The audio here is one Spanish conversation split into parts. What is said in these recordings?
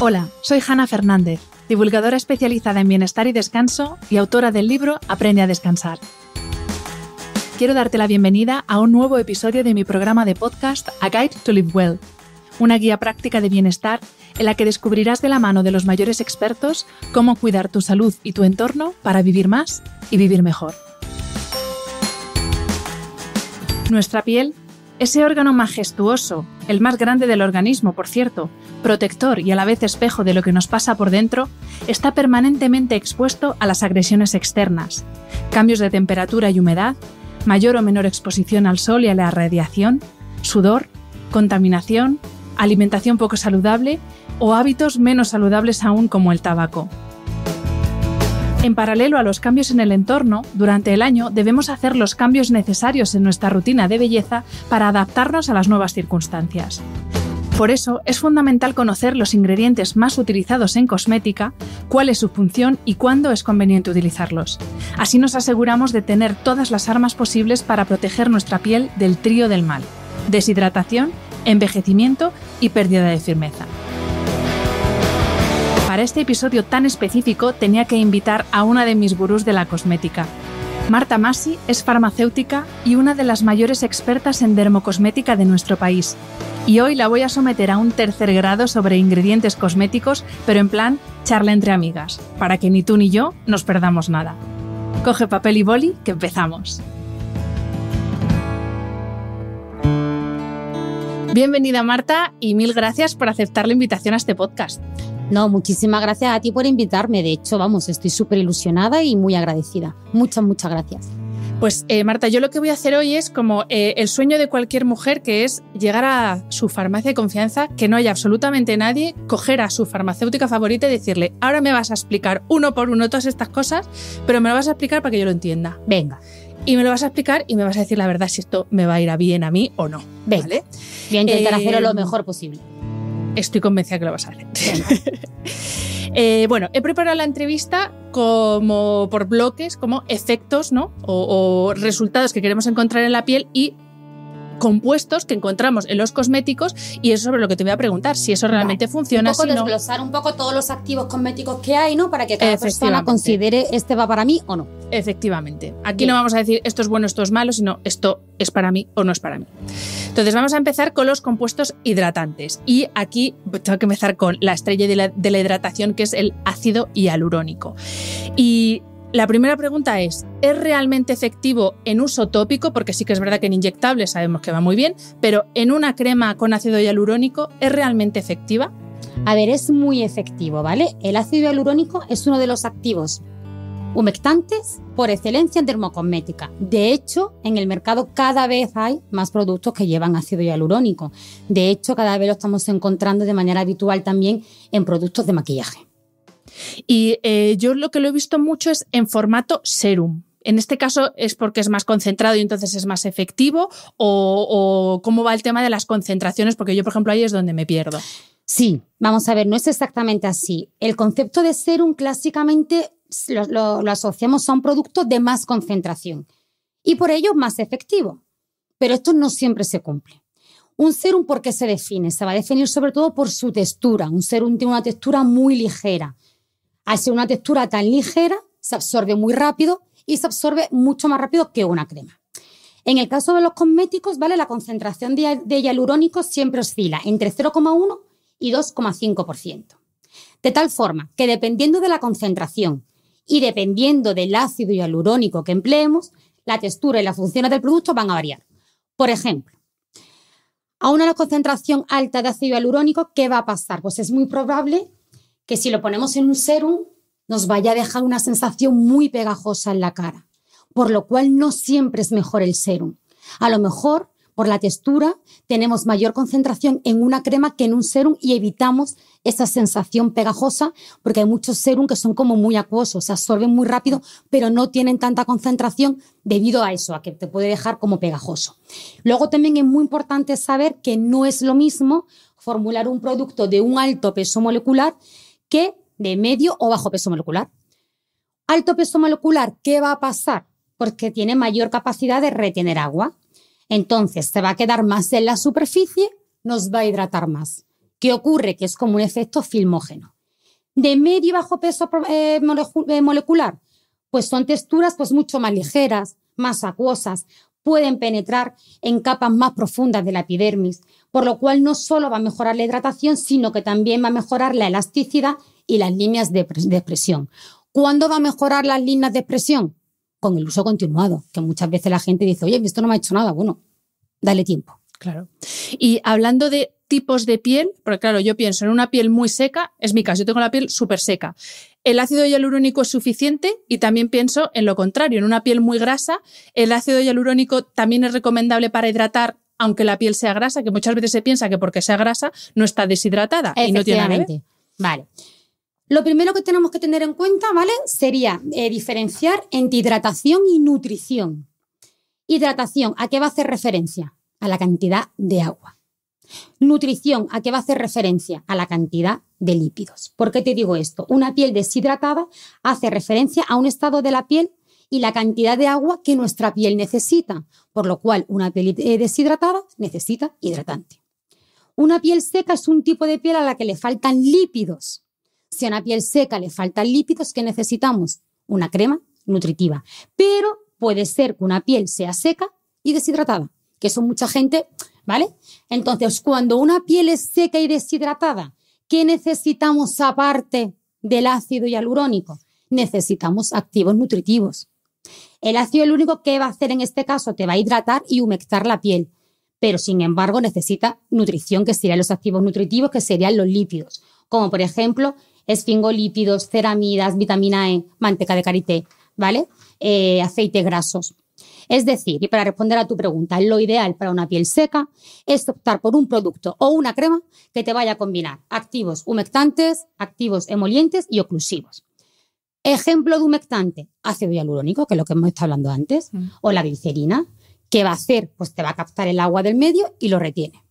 Hola, soy Hanna Fernández, divulgadora especializada en bienestar y descanso y autora del libro Aprende a descansar. Quiero darte la bienvenida a un nuevo episodio de mi programa de podcast A Guide to Live Well, una guía práctica de bienestar en la que descubrirás de la mano de los mayores expertos cómo cuidar tu salud y tu entorno para vivir más y vivir mejor. Nuestra piel, ese órgano majestuoso el más grande del organismo, por cierto, protector y a la vez espejo de lo que nos pasa por dentro, está permanentemente expuesto a las agresiones externas. Cambios de temperatura y humedad, mayor o menor exposición al sol y a la radiación, sudor, contaminación, alimentación poco saludable o hábitos menos saludables aún como el tabaco. En paralelo a los cambios en el entorno, durante el año debemos hacer los cambios necesarios en nuestra rutina de belleza para adaptarnos a las nuevas circunstancias. Por eso es fundamental conocer los ingredientes más utilizados en cosmética, cuál es su función y cuándo es conveniente utilizarlos. Así nos aseguramos de tener todas las armas posibles para proteger nuestra piel del trío del mal, deshidratación, envejecimiento y pérdida de firmeza. Para este episodio tan específico tenía que invitar a una de mis gurús de la cosmética. Marta Masi es farmacéutica y una de las mayores expertas en dermocosmética de nuestro país. Y hoy la voy a someter a un tercer grado sobre ingredientes cosméticos, pero en plan charla entre amigas, para que ni tú ni yo nos perdamos nada. Coge papel y boli, que empezamos. Bienvenida Marta y mil gracias por aceptar la invitación a este podcast. No, muchísimas gracias a ti por invitarme. De hecho, vamos, estoy súper ilusionada y muy agradecida. Muchas, muchas gracias. Pues eh, Marta, yo lo que voy a hacer hoy es como eh, el sueño de cualquier mujer, que es llegar a su farmacia de confianza, que no haya absolutamente nadie, coger a su farmacéutica favorita y decirle, ahora me vas a explicar uno por uno todas estas cosas, pero me lo vas a explicar para que yo lo entienda. Venga. Y me lo vas a explicar y me vas a decir la verdad si esto me va a ir a bien a mí o no. Venga. ¿vale? Voy a intentar eh, hacerlo lo mejor posible. Estoy convencida que lo vas a hacer. Eh, bueno, he preparado la entrevista como por bloques, como efectos, ¿no? o resultados que queremos encontrar en la piel y compuestos que encontramos en los cosméticos y es sobre lo que te voy a preguntar, si eso realmente funciona. Un desglosar un poco todos los activos cosméticos que hay, ¿no? Para que cada persona considere este va para mí o no. Efectivamente. Aquí no vamos a decir esto es bueno, esto es malo, sino esto es para mí o no es para mí. Entonces vamos a empezar con los compuestos hidratantes y aquí tengo que empezar con la estrella de la, de la hidratación que es el ácido hialurónico. Y la primera pregunta es, ¿es realmente efectivo en uso tópico? Porque sí que es verdad que en inyectable sabemos que va muy bien, pero en una crema con ácido hialurónico, ¿es realmente efectiva? A ver, es muy efectivo, ¿vale? El ácido hialurónico es uno de los activos humectantes por excelencia en dermocosmética. De hecho, en el mercado cada vez hay más productos que llevan ácido hialurónico. De hecho, cada vez lo estamos encontrando de manera habitual también en productos de maquillaje. Y eh, yo lo que lo he visto mucho es en formato serum. En este caso es porque es más concentrado y entonces es más efectivo o, cómo va el tema de las concentraciones, porque yo, por ejemplo, ahí es donde me pierdo. Sí, vamos a ver, no es exactamente así. El concepto de serum clásicamente lo, lo asociamos a un producto de más concentración y por ello más efectivo. Pero esto no siempre se cumple. Un serum, ¿por qué se define? Se va a definir sobre todo por su textura. Un serum tiene una textura muy ligera. Hace una textura tan ligera, se absorbe muy rápido y se absorbe mucho más rápido que una crema. En el caso de los cosméticos, ¿vale? La concentración de, de hialurónico siempre oscila entre 0,1 y 2,5%. De tal forma que dependiendo de la concentración y dependiendo del ácido hialurónico que empleemos, la textura y las funciones del producto van a variar. Por ejemplo, a una concentración alta de ácido hialurónico, ¿qué va a pasar? Pues es muy probable que si lo ponemos en un serum nos vaya a dejar una sensación muy pegajosa en la cara, por lo cual no siempre es mejor el serum. A lo mejor, por la textura, tenemos mayor concentración en una crema que en un serum y evitamos esa sensación pegajosa porque hay muchos serum que son como muy acuosos, se absorben muy rápido, pero no tienen tanta concentración debido a eso, a que te puede dejar como pegajoso. Luego también es muy importante saber que no es lo mismo formular un producto de un alto peso molecular que de medio o bajo peso molecular. Alto peso molecular, ¿qué va a pasar? Porque tiene mayor capacidad de retener agua. Entonces se va a quedar más en la superficie, nos va a hidratar más. ¿Qué ocurre? Que es como un efecto filmógeno. De medio y bajo peso eh, eh, molecular, pues son texturas pues mucho más ligeras, más acuosas, pueden penetrar en capas más profundas de la epidermis, por lo cual no solo va a mejorar la hidratación, sino que también va a mejorar la elasticidad y las líneas de, expresión. ¿Cuándo va a mejorar las líneas de expresión? Con el uso continuado, que muchas veces la gente dice, oye, esto no me ha hecho nada, bueno, dale tiempo. Claro. Y hablando de tipos de piel, porque claro, yo pienso en una piel muy seca, es mi caso, yo tengo la piel súper seca. El ácido hialurónico es suficiente y también pienso en lo contrario, en una piel muy grasa, el ácido hialurónico también es recomendable para hidratar aunque la piel sea grasa, que muchas veces se piensa que porque sea grasa no está deshidratada y no tiene nada Vale. Lo primero que tenemos que tener en cuenta, ¿vale? Sería eh, diferenciar entre hidratación y nutrición. Hidratación, ¿a qué va a hacer referencia? A la cantidad de agua. Nutrición, ¿a qué va a hacer referencia? A la cantidad de lípidos. ¿Por qué te digo esto? Una piel deshidratada hace referencia a un estado de la piel y la cantidad de agua que nuestra piel necesita, por lo cual una piel eh, deshidratada necesita hidratante. Una piel seca es un tipo de piel a la que le faltan lípidos. Si a una piel seca le faltan lípidos, ¿qué necesitamos? Una crema nutritiva. Pero puede ser que una piel sea seca y deshidratada, que eso mucha gente, ¿vale? Entonces, cuando una piel es seca y deshidratada, ¿qué necesitamos aparte del ácido hialurónico? Necesitamos activos nutritivos. El ácido el único que va a hacer en este caso te va a hidratar y humectar la piel, pero sin embargo necesita nutrición, que serían los activos nutritivos, que serían los lípidos, como por ejemplo esfingolípidos, ceramidas, vitamina E, manteca de karité, ¿vale? Eh, grasos. Es decir, y para responder a tu pregunta, lo ideal para una piel seca es optar por un producto o una crema que te vaya a combinar activos humectantes, activos emolientes y oclusivos. Ejemplo de humectante, ácido hialurónico, que es lo que hemos estado hablando antes, mm. o la glicerina, que va a hacer, pues te va a captar el agua del medio y lo retiene.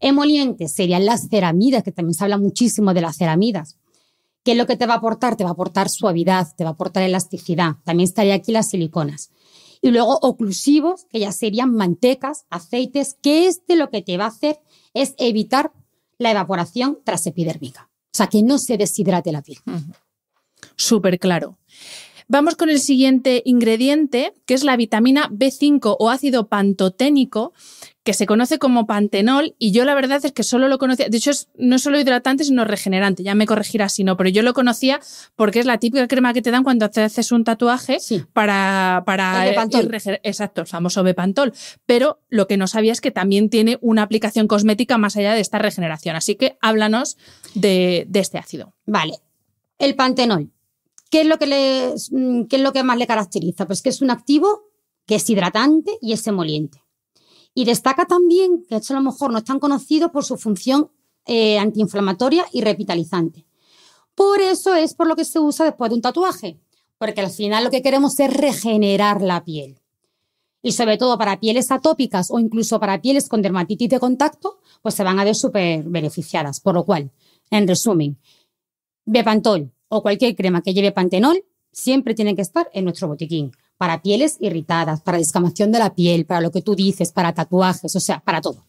Emolientes serían las ceramidas, que también se habla muchísimo de las ceramidas. que es lo que te va a aportar? Te va a aportar suavidad, te va a aportar elasticidad. También estaría aquí las siliconas. Y luego oclusivos, que ya serían mantecas, aceites, que este lo que te va a hacer es evitar la evaporación trasepidérmica. O sea, que no se deshidrate la piel súper claro. Vamos con el siguiente ingrediente, que es la vitamina B5 o ácido pantoténico, que se conoce como pantenol, y yo la verdad es que solo lo conocía, de hecho es no solo hidratante, sino regenerante, ya me corregirás si no, pero yo lo conocía porque es la típica crema que te dan cuando haces un tatuaje para... para el exacto, famoso Bepantol, pero lo que no sabía es que también tiene una aplicación cosmética más allá de esta regeneración, así que háblanos de este ácido. Vale, el pantenol. ¿Qué es lo que, mm, es lo que más le caracteriza? Pues que es un activo que es hidratante y es emoliente. Y destaca también, que esto a lo mejor no es tan conocido, por su función eh, antiinflamatoria y revitalizante. Por eso es por lo que se usa después de un tatuaje, porque al final lo que queremos es regenerar la piel. Y sobre todo para pieles atópicas o incluso para pieles con dermatitis de contacto, pues se van a ver súper beneficiadas. Por lo cual, en resumen, Bepantol o cualquier crema que lleve pantenol siempre tiene que estar en nuestro botiquín para pieles irritadas, para descamación de la piel, para lo que tú dices, para tatuajes, o sea, para todo.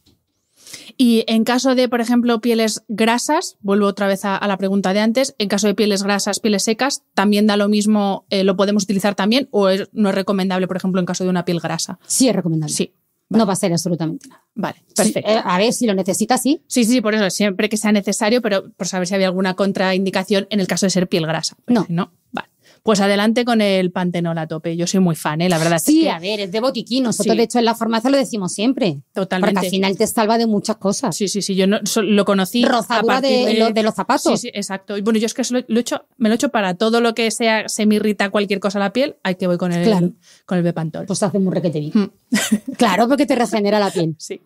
Y en caso de, por ejemplo, pieles grasas, vuelvo otra vez a, la pregunta de antes, en caso de pieles grasas, pieles secas, ¿también da lo mismo, eh, lo podemos utilizar también o no es recomendable, por ejemplo, en caso de una piel grasa? Sí, es recomendable. Sí. No va a ser absolutamente nada. Vale, perfecto. Eh, a ver si lo necesita, sí. Sí, sí, por eso, siempre que sea necesario, pero por saber si había alguna contraindicación en el caso de ser piel grasa. No. No, vale. Pues adelante con el pantenol a tope. Yo soy muy fan, ¿eh? la verdad. Sí, a ver, es de botiquín. Nosotros, de hecho, en la farmacia lo decimos siempre. Totalmente. Porque al final te salva de muchas cosas. Sí, sí, sí. Yo lo conocí. Rozadura de, los zapatos. Sí, sí, exacto. Y bueno, yo es que lo, hecho, me lo he hecho para todo lo que sea, se me irrita cualquier cosa la piel, hay que voy con el, con el Bepantol. Pues hace muy requete mm. claro, porque te regenera la piel. Sí.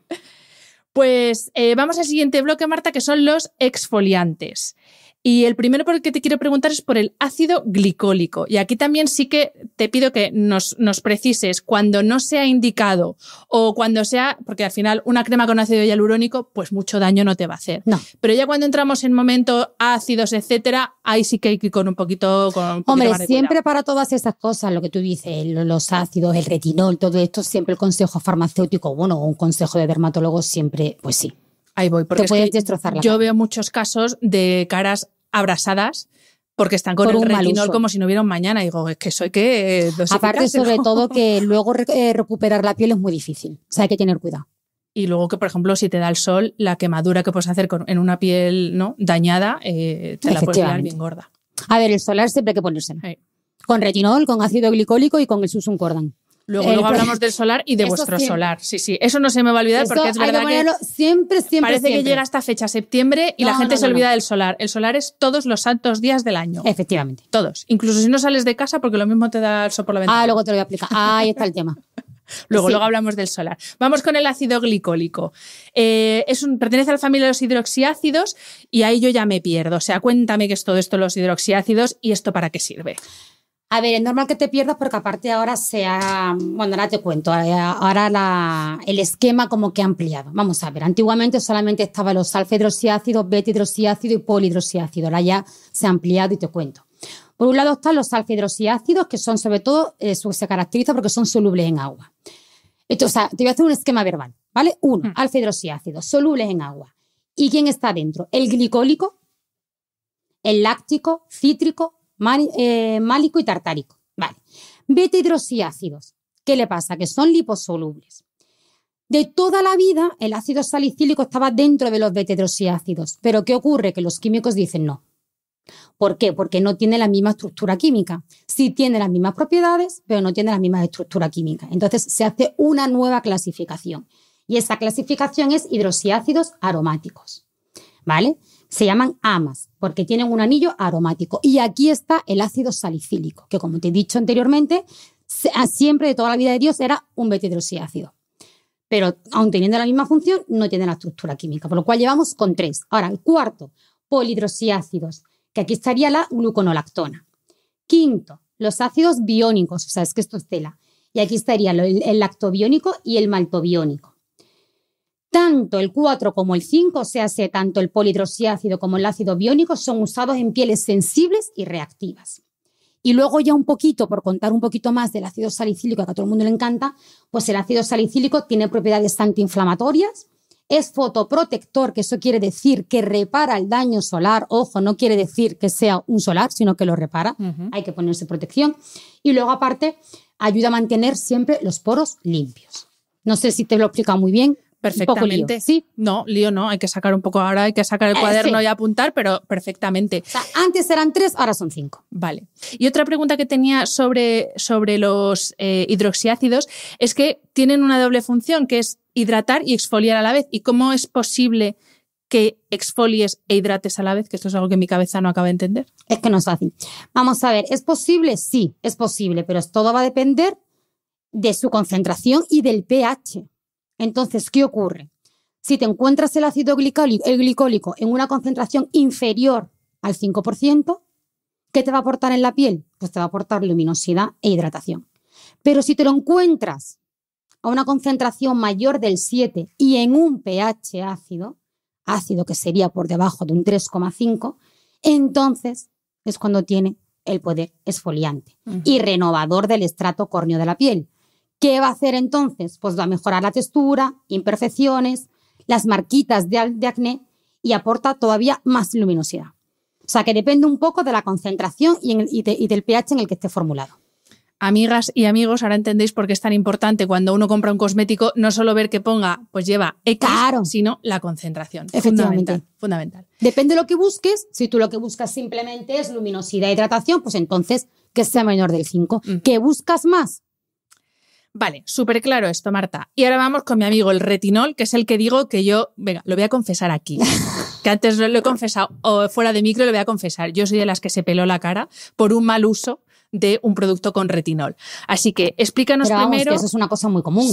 Pues eh, vamos al siguiente bloque, Marta, que son los exfoliantes. Y el primero por el que te quiero preguntar es por el ácido glicólico. Y aquí también sí que te pido que nos, precises cuando no sea indicado o cuando sea, porque al final una crema con ácido hialurónico, pues mucho daño no te va a hacer. No. Pero ya cuando entramos en momentos ácidos, etcétera, ahí sí que hay que ir con un poquito. Con Hombre, siempre para todas esas cosas, lo que tú dices, los ácidos, el retinol, todo esto, siempre el consejo farmacéutico, bueno, un consejo de dermatólogo, siempre, pues sí, Ahí voy, porque te yo veo muchos casos de caras abrasadas porque están con el retinol como si no hubiera mañana. Y digo, es que soy que... Eh, Aparte, sobre todo, que luego eh, recuperar la piel es muy difícil. O sea, hay que tener cuidado. Y luego que, por ejemplo, si te da el sol, la quemadura que puedes hacer en una piel ¿no? dañada, eh, te la puedes quedar bien gorda. A ver, el solar siempre hay que ponerse, Con retinol, con ácido glicólico y con el susum cordan. Luego, hablamos del solar y de vuestro solar. Sí, sí, eso no se me va a olvidar porque es verdad que, siempre, parece que llega esta fecha septiembre y la gente se olvida del solar. El solar es todos los santos días del año. Efectivamente. Todos. Incluso si no sales de casa porque lo mismo te da el sol por la ventana. Ah, luego te lo voy a explicar. Ahí está el tema. Luego, luego hablamos del solar. Vamos con el ácido glicólico. Eh, es pertenece a la familia de los hidroxiácidos y ahí yo ya me pierdo. O sea, cuéntame qué es todo esto, los hidroxiácidos, y esto para qué sirve. A ver, es normal que te pierdas porque aparte ahora se ha, bueno, ahora te cuento, eh, ahora el esquema como que ha ampliado. Vamos a ver, antiguamente solamente estaban los alfa hidroxiácidos, beta y polihidroxicácido. Ahora ya se ha ampliado y te cuento. Por un lado están los alfa que son sobre todo, eh, se caracteriza porque son solubles en agua. Entonces, o sea, te voy a hacer un esquema verbal, ¿vale? Uno, mm. alfa solubles en agua. ¿Y quién está dentro? El glicólico, el láctico, cítrico, eh, málico y tartárico. Vale. Beta ¿Qué le pasa? Que son liposolubles. De toda la vida, el ácido salicílico estaba dentro de los beta hidroxiácidos. Pero ¿qué ocurre? Que los químicos dicen no. ¿Por qué? Porque no tiene la misma estructura química. Sí tiene las mismas propiedades, pero no tiene la misma estructura química. Entonces se hace una nueva clasificación. Y esa clasificación es hidroxiácidos aromáticos. ¿Vale? se llaman amas porque tienen un anillo aromático. Y aquí está el ácido salicílico, que como te he dicho anteriormente, ah, siempre de toda la vida de Dios era un ácido Pero aun teniendo la misma función, no tiene la estructura química, por lo cual llevamos con tres. Ahora, el cuarto, polidrosiácidos, que aquí estaría la gluconolactona. Quinto, los ácidos biónicos, o sea, es que esto es tela. Y aquí estaría el lactobiónico y el maltobiónico. Tanto el 4 como el 5, o sea, tanto el polidroxiácido como el ácido biónico, son usados en pieles sensibles y reactivas. Y luego ya un poquito, por contar un poquito más del ácido salicílico, que a todo el mundo le encanta, pues el ácido salicílico tiene propiedades antiinflamatorias, es fotoprotector, que eso quiere decir que repara el daño solar. Ojo, no quiere decir que sea un solar, sino que lo repara. Hay que ponerse protección. Y luego, aparte, ayuda a mantener siempre los poros limpios. No sé si te lo explicado muy bien perfectamente. sí. No, lío no, hay que sacar un poco ahora, hay que sacar el eh, cuaderno y apuntar, pero perfectamente. antes eran tres, ahora son cinco. Vale. Y otra pregunta que tenía sobre, sobre los eh, hidroxiácidos es que tienen una doble función, que es hidratar y exfoliar a la vez. ¿Y cómo es posible que exfolies e hidrates a la vez, que esto es algo que mi cabeza no acaba de entender. Es que no es fácil. Vamos a ver, ¿es posible? Sí, es posible, pero todo va a depender de su concentración y del pH. Entonces, ¿qué ocurre? Si te encuentras el ácido glicólico, en una concentración inferior al 5%, ¿qué te va a aportar en la piel? Pues te va a aportar luminosidad e hidratación. Pero si te lo encuentras a una concentración mayor del 7 y en un pH ácido, ácido que sería por debajo de un 3,5, entonces es cuando tiene el poder esfoliante y renovador del estrato córneo de la piel. ¿Qué va a hacer entonces? Pues va a mejorar la textura, imperfecciones, las marquitas de, acné y aporta todavía más luminosidad. O sea que depende un poco de la concentración y, del pH en el que esté formulado. Amigas y amigos, ahora entendéis por qué es tan importante cuando uno compra un cosmético no solo ver que ponga, pues lleva X, sino la concentración. Efectivamente. Fundamental, Depende de lo que busques. Si tú lo que buscas simplemente es luminosidad e hidratación, pues entonces que sea menor del 5. ¿Qué buscas más? Vale, súper claro esto, Marta. Y ahora vamos con mi amigo el retinol, que es el que digo que yo, venga, lo voy a confesar aquí. Que antes lo he confesado, o fuera de micro lo voy a confesar. Yo soy de las que se peló la cara por un mal uso de un producto con retinol. Así que explícanos Pero vamos, Que eso es una cosa muy común.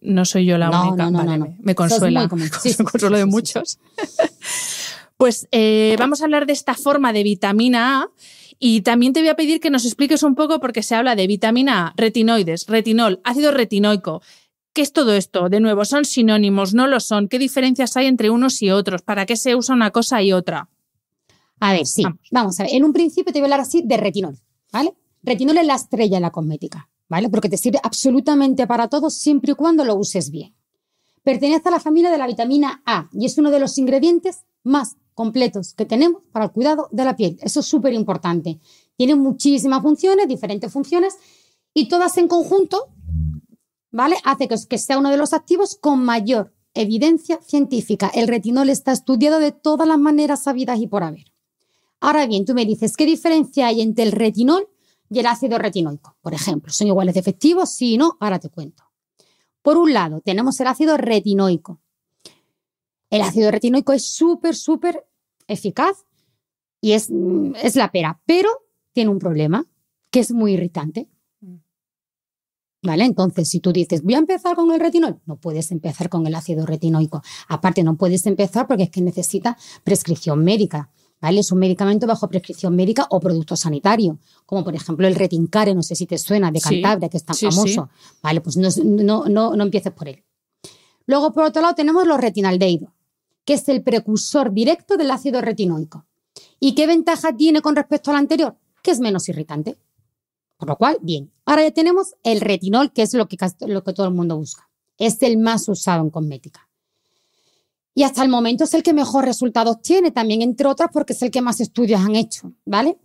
No soy yo la única. No, Me consuela. me consuelo de muchos. pues eh, vamos a hablar de esta forma de vitamina A y también te voy a pedir que nos expliques un poco, porque se habla de vitamina A, retinoides, retinol, ácido retinoico. ¿Qué es todo esto? De nuevo, ¿son sinónimos? ¿No lo son? ¿Qué diferencias hay entre unos y otros? ¿Para qué se usa una cosa y otra? A ver, sí. Vamos, a ver. En un principio te voy a hablar así de retinol, ¿vale? Retinol es la estrella en la cosmética, ¿vale? Porque te sirve absolutamente para todo siempre y cuando lo uses bien. Pertenece a la familia de la vitamina A y es uno de los ingredientes más completos que tenemos para el cuidado de la piel. Eso es súper importante. Tiene muchísimas funciones, diferentes funciones, y todas en conjunto, ¿vale? Hace que, sea uno de los activos con mayor evidencia científica. El retinol está estudiado de todas las maneras sabidas y por haber. Ahora bien, tú me dices, ¿qué diferencia hay entre el retinol y el ácido retinoico? Por ejemplo, ¿son iguales efectivos? si no, ahora te cuento. Por un lado, tenemos el ácido retinoico, el ácido retinoico es súper, súper eficaz y es, es la pera, pero tiene un problema que es muy irritante. Mm. ¿Vale? Entonces, si tú dices, voy a empezar con el retinol, no puedes empezar con el ácido retinoico. Aparte, no puedes empezar porque es que necesita prescripción médica. ¿Vale? Es un medicamento bajo prescripción médica o producto sanitario, como por ejemplo el Retincare, no sé si te suena, de Cantabria, que es tan famoso. Vale, pues no, no, no, empieces por él. Luego, por otro lado, tenemos los retinaldeidos que es el precursor directo del ácido retinoico. ¿Y qué ventaja tiene con respecto al anterior? Que es menos irritante. Por lo cual, bien, ahora ya tenemos el retinol, que es lo que, lo que todo el mundo busca. Es el más usado en cosmética. Y hasta el momento es el que mejor resultados tiene, también entre otras porque es el que más estudios han hecho, ¿vale?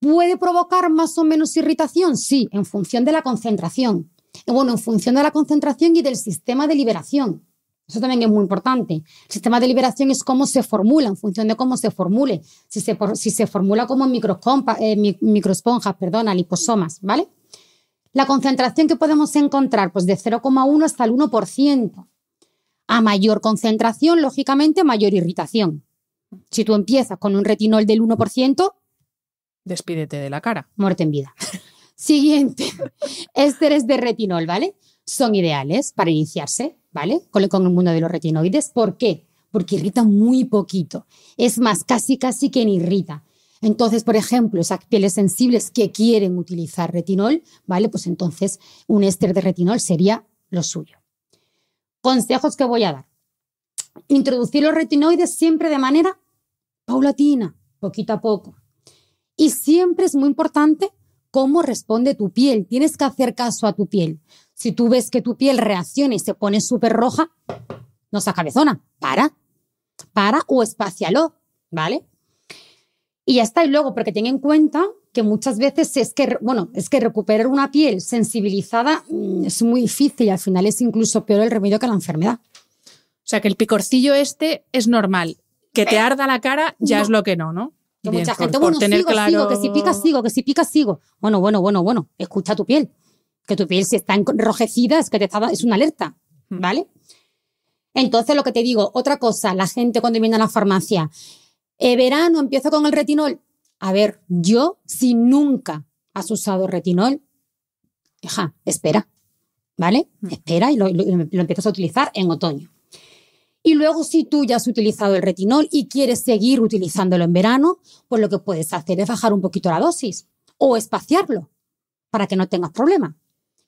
¿Puede provocar más o menos irritación? Sí, en función de la concentración. Bueno, en función de la concentración y del sistema de liberación. Eso también es muy importante. El sistema de liberación es cómo se formula, en función de cómo se formule. Si se, si se formula como eh, microesponjas, perdona, liposomas, ¿vale? La concentración que podemos encontrar, pues de 0,1 hasta el 1%. A mayor concentración, lógicamente, mayor irritación. Si tú empiezas con un retinol del 1%, despídete de la cara. Muerte en vida. Siguiente, ésteres de retinol, ¿vale? Son ideales para iniciarse ¿vale? Con, el mundo de los retinoides. ¿Por qué? Porque irrita muy poquito. Es más, casi, casi que ni irrita. Entonces, por ejemplo, esas pieles sensibles que quieren utilizar retinol, ¿vale? Pues entonces un éster de retinol sería lo suyo. Consejos que voy a dar. Introducir los retinoides siempre de manera paulatina, poquito a poco. Y siempre es muy importante cómo responde tu piel. Tienes que hacer caso a tu piel. Si tú ves que tu piel reacciona y se pone súper roja, no seas cabezona, para, para o espacialo, ¿vale? Y ya está, y luego, porque ten en cuenta que muchas veces es que, bueno, es que recuperar una piel sensibilizada mm, es muy difícil y al final es incluso peor el remedio que la enfermedad. O sea, que el picorcillo este es normal. Que te eh, arda la cara ya es lo que no, ¿no? Que mucha gente, bueno, sigo, que si pica, sigo, que si pica, sigo. Bueno, bueno, bueno, bueno, escucha tu piel que tu piel si está enrojecida es que te está, es una alerta, hmm. ¿vale? Entonces, lo que te digo, otra cosa, la gente cuando viene a la farmacia, eh, verano, empiezo con el retinol. A ver, yo, si nunca has usado retinol, ja espera, ¿vale? Hmm. Espera y lo, lo empiezas a utilizar en otoño. Y luego, si tú ya has utilizado el retinol y quieres seguir utilizándolo en verano, pues lo que puedes hacer es bajar un poquito la dosis o espaciarlo para que no tengas problema.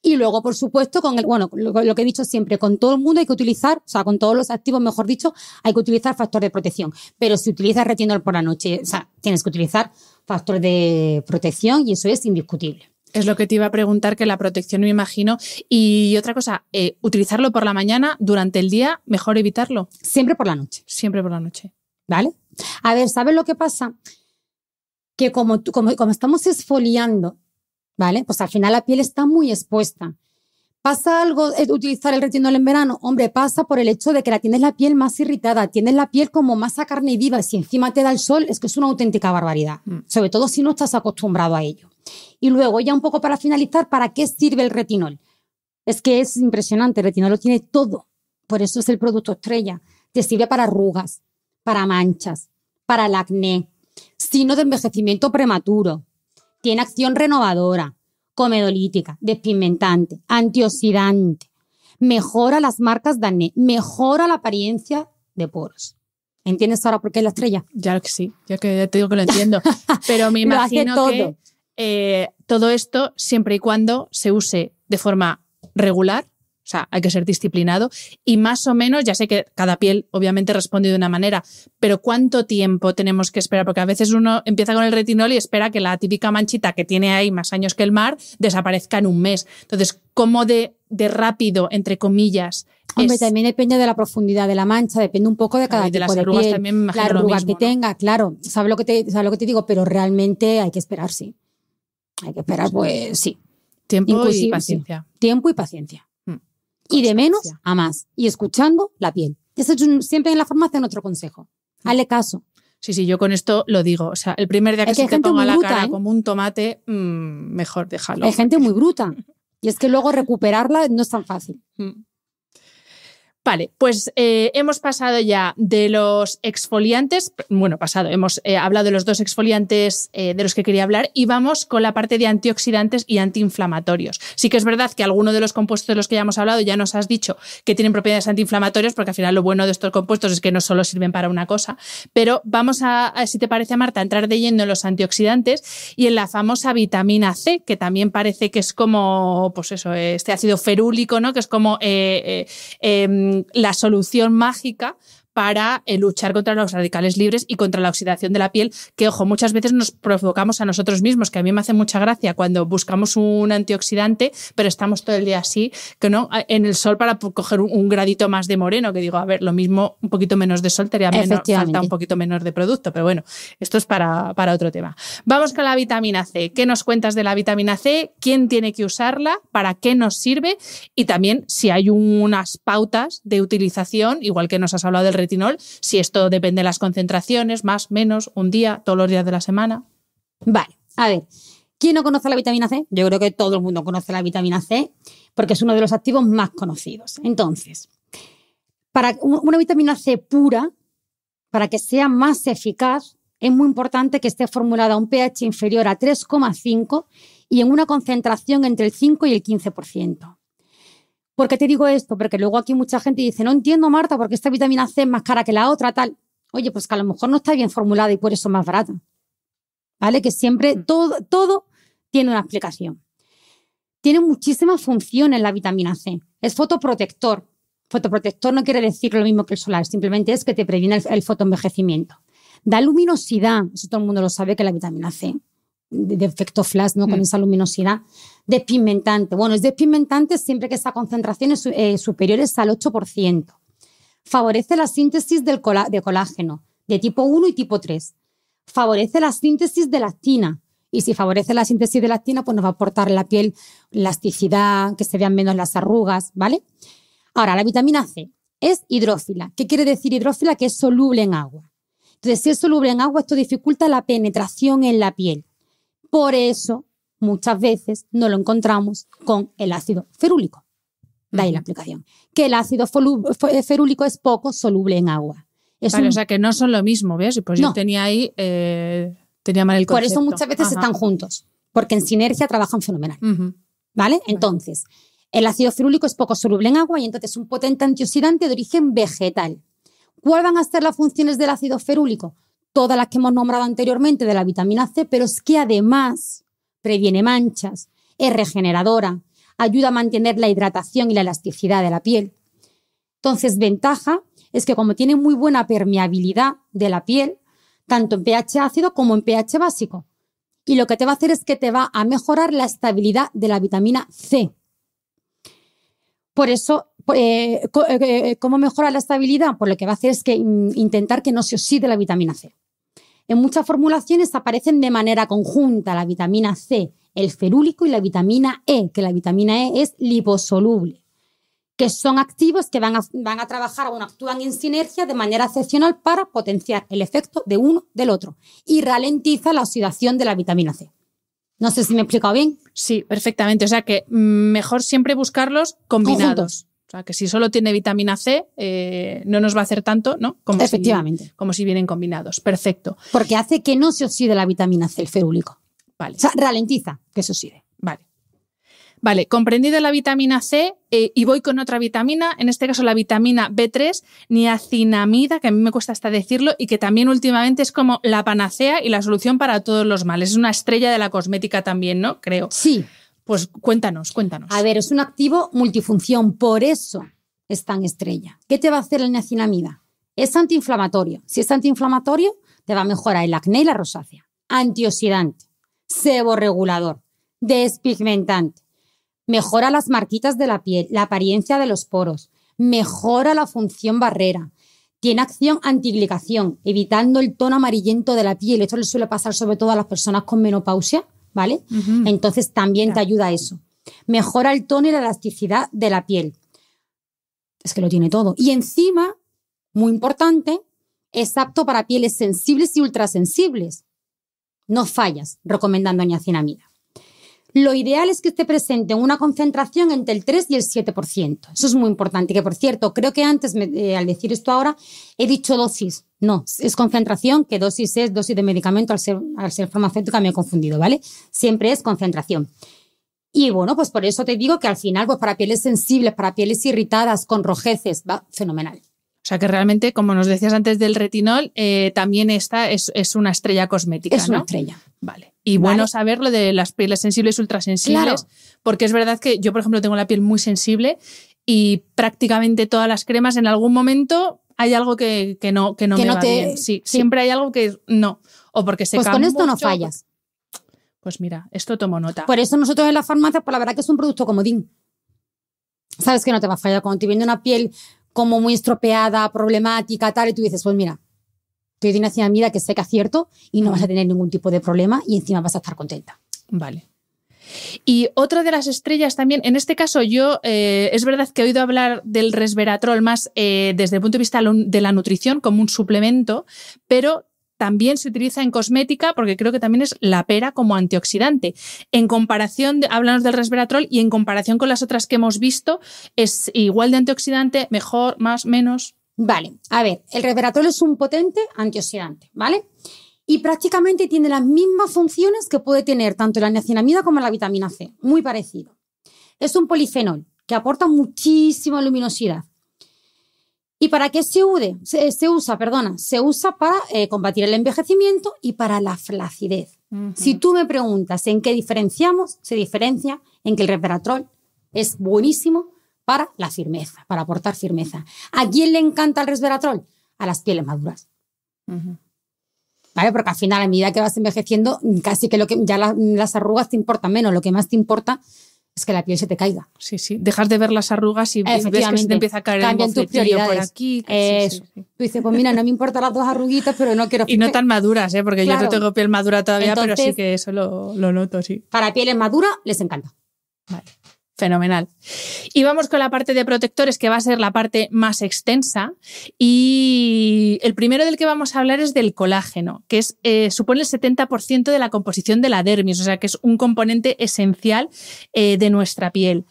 Y luego, por supuesto, con el, bueno, lo, que he dicho siempre, con todo el mundo hay que utilizar, o sea, con todos los activos, mejor dicho, hay que utilizar factor de protección. Pero si utilizas retinol por la noche, o sea, tienes que utilizar factor de protección y eso es indiscutible. Es lo que te iba a preguntar, que la protección me imagino. Y otra cosa, eh, utilizarlo por la mañana, durante el día, mejor evitarlo. Siempre por la noche. Siempre por la noche. ¿Vale? A ver, ¿sabes lo que pasa? Que como, como, como estamos esfoliando ¿vale? Pues al final la piel está muy expuesta. ¿Pasa algo eh, utilizar el retinol en verano? Hombre, pasa por el hecho de que la tienes la piel más irritada, tienes la piel como más a carne viva. Si encima te da el sol, es que es una auténtica barbaridad, mm. sobre todo si no estás acostumbrado a ello. Y luego, ya un poco para finalizar, ¿para qué sirve el retinol? Es que es impresionante, el retinol lo tiene todo. Por eso es el producto estrella. Te sirve para arrugas, para manchas, para el acné, sino de envejecimiento prematuro, tiene acción renovadora, comedolítica, despigmentante, antioxidante. Mejora las marcas de acné, mejora la apariencia de poros. ¿Entiendes ahora por qué es la estrella? Ya que sí, ya que te digo que lo entiendo. Pero me imagino que eh, todo esto siempre y cuando se use de forma regular o sea, hay que ser disciplinado y más o menos, ya sé que cada piel obviamente responde de una manera, pero ¿cuánto tiempo tenemos que esperar? Porque a veces uno empieza con el retinol y espera que la típica manchita que tiene ahí más años que el mar desaparezca en un mes. Entonces, ¿cómo de, rápido, entre comillas? Hombre, también depende de la profundidad de la mancha, depende un poco de cada tipo de las arrugas también me la arruga que tenga, claro. ¿sabes lo que, te, digo? Pero realmente hay que esperar, sí. Hay que esperar, pues sí. Tiempo y paciencia. Tiempo y paciencia y de menos a más. Y escuchando la piel. Eso es siempre en la farmacia otro consejo. Mm. Hazle caso. Sí, sí, yo con esto lo digo. O sea, el primer día que, se te ponga la cara ¿eh? como un tomate, mm, mejor déjalo. Hay gente muy bruta. Y es que luego recuperarla no es tan fácil. Mm. Vale, pues eh, hemos pasado ya de los exfoliantes, bueno, pasado, hemos eh, hablado de los dos exfoliantes eh, de los que quería hablar y vamos con la parte de antioxidantes y antiinflamatorios. Sí que es verdad que alguno de los compuestos de los que ya hemos hablado ya nos has dicho que tienen propiedades antiinflamatorias, porque al final lo bueno de estos compuestos es que no solo sirven para una cosa, pero vamos a, si te parece, Marta, a entrar de lleno en los antioxidantes y en la famosa vitamina C, que también parece que es como, pues eso, este ácido ferúlico, ¿no? Que es como em, la solución mágica para eh, luchar contra los radicales libres y contra la oxidación de la piel, que ojo, muchas veces nos provocamos a nosotros mismos, que a mí me hace mucha gracia cuando buscamos un antioxidante, pero estamos todo el día así, que no en el sol para coger un, gradito más de moreno, que digo, a ver, lo mismo, un poquito menos de sol, te menos, falta un poquito menos de producto, pero bueno, esto es para, para otro tema. Vamos con la vitamina C. ¿Qué nos cuentas de la vitamina C? ¿Quién tiene que usarla? ¿Para qué nos sirve? Y también si hay unas pautas de utilización, igual que nos has hablado del si esto depende de las concentraciones, más, menos, un día, todos los días de la semana. Vale, a ver. ¿Quién no conoce la vitamina C? Yo creo que todo el mundo conoce la vitamina C porque es uno de los activos más conocidos. Entonces, para una vitamina C pura, para que sea más eficaz, es muy importante que esté formulada a un pH inferior a 3,5 y en una concentración entre el 5 y el 15%. ¿Por qué te digo esto? Porque luego aquí mucha gente dice, no entiendo, Marta, porque esta vitamina C es más cara que la otra, tal. Oye, pues que a lo mejor no está bien formulada y por eso es más barata. ¿Vale? Que siempre mm. todo, tiene una explicación. Tiene muchísimas funciones la vitamina C. Es fotoprotector. Fotoprotector no quiere decir lo mismo que el solar, simplemente es que te previene el, fotoenvejecimiento. Da luminosidad, eso todo el mundo lo sabe que la vitamina C de efecto flash, ¿no? Con mm. esa luminosidad. Despigmentante. Bueno, es despigmentante siempre que esa concentración es eh, superior al 8%. Favorece la síntesis de colágeno de tipo 1 y tipo 3. Favorece la síntesis de lactina. Y si favorece la síntesis de lactina, pues nos va a aportar la piel elasticidad, que se vean menos las arrugas, ¿vale? Ahora, la vitamina C es hidrófila. ¿Qué quiere decir hidrófila? Que es soluble en agua. Entonces, si es soluble en agua, esto dificulta la penetración en la piel. Por eso muchas veces no lo encontramos con el ácido ferúlico. De ahí la aplicación. Que el ácido ferúlico es poco soluble en agua. O sea que no son lo mismo, ¿ves? Pues yo tenía ahí, eh, tenía mal el concepto. Por eso muchas veces están juntos, porque en sinergia trabajan fenomenal. ¿Vale? Entonces, el ácido ferúlico es poco soluble en agua y entonces es un potente antioxidante de origen vegetal. ¿Cuáles van a ser las funciones del ácido ferúlico? todas las que hemos nombrado anteriormente de la vitamina C, pero es que además previene manchas, es regeneradora, ayuda a mantener la hidratación y la elasticidad de la piel. Entonces, ventaja es que como tiene muy buena permeabilidad de la piel, tanto en pH ácido como en pH básico, y lo que te va a hacer es que te va a mejorar la estabilidad de la vitamina C. Por eso, eh, eh, eh, ¿cómo mejora la estabilidad? Por pues lo que va a hacer es que mm, intentar que no se oxide la vitamina C. En muchas formulaciones aparecen de manera conjunta la vitamina C, el ferúlico y la vitamina E, que la vitamina E es liposoluble, que son activos que van a, trabajar, o actúan en sinergia de manera excepcional para potenciar el efecto de uno del otro y ralentiza la oxidación de la vitamina C. No sé si me he explicado bien. Sí, perfectamente. O sea que mm, mejor siempre buscarlos combinados. O sea, que si solo tiene vitamina C, eh, no nos va a hacer tanto, ¿no? Como Efectivamente. Si, como si vienen combinados. Perfecto. Porque hace que no se oxide la vitamina C, el ferúlico. Vale. O sea, ralentiza que se oxide. Vale. Vale, comprendida la vitamina C eh, y voy con otra vitamina, en este caso la vitamina B3, niacinamida, que a mí me cuesta hasta decirlo, y que también últimamente es como la panacea y la solución para todos los males. Es una estrella de la cosmética también, ¿no? Creo. Sí. Pues cuéntanos, cuéntanos. A ver, es un activo multifunción, por eso es tan estrella. ¿Qué te va a hacer la niacinamida? Es antiinflamatorio. Si es antiinflamatorio, te va a mejorar el acné y la rosácea. Antioxidante, seborregulador, despigmentante. Mejora las marquitas de la piel, la apariencia de los poros. Mejora la función barrera. Tiene acción antiglicación, evitando el tono amarillento de la piel. Esto le suele pasar sobre todo a las personas con menopausia ¿vale? Entonces también te ayuda a eso. Mejora el tono y la elasticidad de la piel. Es que lo tiene todo. Y encima, muy importante, es apto para pieles sensibles y ultrasensibles. No fallas recomendando niacinamida. Lo ideal es que esté presente una concentración entre el 3 y el 7%. Eso es muy importante. Y Que por cierto, creo que antes, eh, al decir esto ahora, he dicho dosis. No, es concentración, que dosis es dosis de medicamento. Al ser, al ser farmacéutica me he confundido, ¿vale? Siempre es concentración. Y bueno, pues por eso te digo que al final, pues para pieles sensibles, para pieles irritadas, con rojeces, va fenomenal. O sea que realmente, como nos decías antes del retinol, eh, también esta es, una estrella cosmética. Es una estrella. Vale. Y bueno saber lo de las pieles sensibles, ultrasensibles, porque es verdad que yo, por ejemplo, tengo la piel muy sensible y prácticamente todas las cremas en algún momento hay algo que, no, que no me va bien. Sí, siempre hay algo que no. O porque se Pues con esto no pues fallas. Pues mira, esto tomo nota. Por eso nosotros en la farmacia, pues la verdad que es un producto comodín. Sabes que no te va a fallar. Cuando te viene una piel como muy estropeada, problemática, tal, y tú dices, pues mira, te doy una ciamida que sé que acierto y no vas a tener ningún tipo de problema y encima vas a estar contenta. Vale. Y otra de las estrellas también, en este caso yo, eh, es verdad que he oído hablar del resveratrol más eh, desde el punto de vista de la nutrición como un suplemento, pero también se utiliza en cosmética porque creo que también es la pera como antioxidante. En comparación, de, háblanos del resveratrol y en comparación con las otras que hemos visto, ¿es igual de antioxidante, mejor, más, menos? Vale, a ver, el resveratrol es un potente antioxidante, ¿vale? Y prácticamente tiene las mismas funciones que puede tener tanto la niacinamida como la vitamina C, muy parecido. Es un polifenol que aporta muchísima luminosidad. ¿Y para qué se, se, usa? Perdona, se usa para eh, combatir el envejecimiento y para la flacidez. Si tú me preguntas en qué diferenciamos, se diferencia en que el resveratrol es buenísimo para la firmeza, para aportar firmeza. ¿A quién le encanta el resveratrol? A las pieles maduras. ¿Vale? Porque al final, a medida que vas envejeciendo, casi que, lo que ya las arrugas te importan menos. Lo que más te importa es que la piel se te caiga. Sí, sí. Dejas de ver las arrugas y ves que se te empieza a caer el tus por aquí. Tú dices, pues mira, no me importan las dos arruguitas, pero no quiero... Y no tan maduras, ¿eh? porque yo no tengo piel madura todavía, pero sí que eso lo, lo noto, sí. Para pieles maduras les encanta. Vale. Fenomenal. Y vamos con la parte de protectores, que va a ser la parte más extensa. Y el primero del que vamos a hablar es del colágeno, que es, eh, supone el 70% de la composición de la dermis, o sea que es un componente esencial eh, de nuestra piel.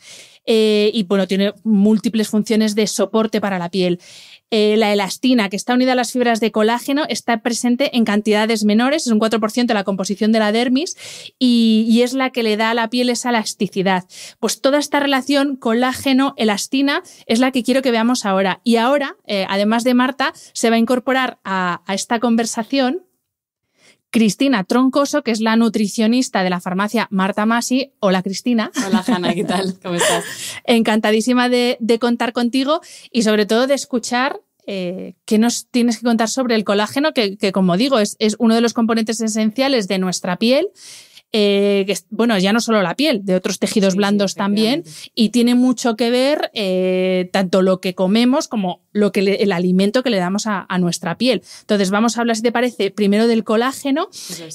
Eh, y bueno, tiene múltiples funciones de soporte para la piel. Eh, la elastina, que está unida a las fibras de colágeno, está presente en cantidades menores, es un 4% de la composición de la dermis y, es la que le da a la piel esa elasticidad. Pues toda esta relación colágeno-elastina es la que quiero que veamos ahora. Y ahora, eh, además de Marta, se va a incorporar a esta conversación Cristina Troncoso, que es la nutricionista de la farmacia Marta Masi. Hola, Cristina. Hola, Hanna, ¿qué tal? ¿Cómo estás? Encantadísima de, contar contigo y sobre todo de escuchar eh, qué nos tienes que contar sobre el colágeno, que, como digo, es uno de los componentes esenciales de nuestra piel eh, bueno, ya no solo la piel, de otros tejidos blandos también, y tiene mucho que ver eh, tanto lo que comemos como lo que el alimento que le damos a, nuestra piel. Entonces, vamos a hablar, si te parece, primero del colágeno